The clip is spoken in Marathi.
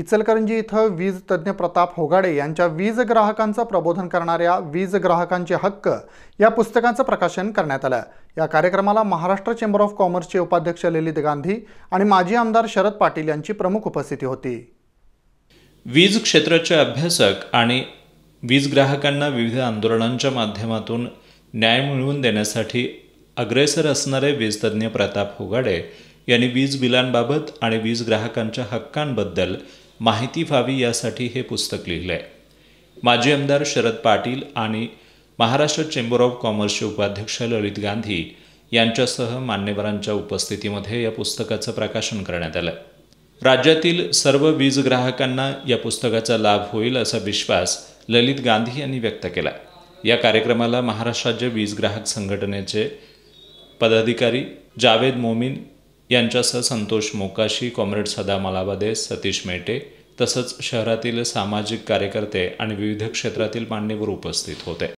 इचलकरंजी इथं वीज तज्ज्ञ प्रताप होगाडे यांच्या वीज ग्राहकांचं प्रबोधन करणाऱ्या वीज ग्राहकांचे हक्क या पुस्तकाचं प्रकाशन करण्यात आलं या कार्यक्रमाला महाराष्ट्र चेंबर ऑफ कॉमर्सचे उपाध्यक्ष ललित गांधी आणि माजी आमदार शरद पाटील यांची प्रमुख उपस्थिती होती वीज क्षेत्राचे अभ्यासक आणि वीज ग्राहकांना विविध आंदोलनांच्या माध्यमातून न्याय मिळवून देण्यासाठी अग्रेसर असणारे वीजतज्ज्ञ प्रताप होगाडे यांनी वीज बिलांबाबत आणि वीज ग्राहकांच्या हक्कांबद्दल माहिती व्हावी यासाठी हे पुस्तक लिहिलं आहे माजी आमदार शरद पाटील आणि महाराष्ट्र चेंबर ऑफ कॉमर्सचे उपाध्यक्ष ललित गांधी यांच्यासह मान्यवरांच्या उपस्थितीमध्ये या पुस्तकाचं प्रकाशन करण्यात आलं राज्यातील सर्व वीज ग्राहकांना या पुस्तकाचा लाभ होईल असा विश्वास ललित गांधी यांनी व्यक्त केला या कार्यक्रमाला महाराष्ट्र राज्य वीज ग्राहक संघटनेचे पदाधिकारी जावेद मोमीन यांच्यासह संतोष मोकाशी कॉम्रेड सदा मलाबादे सतीश मेटे तसंच शहरातील सामाजिक कार्यकर्ते आणि विविध क्षेत्रातील मान्यवर उपस्थित होते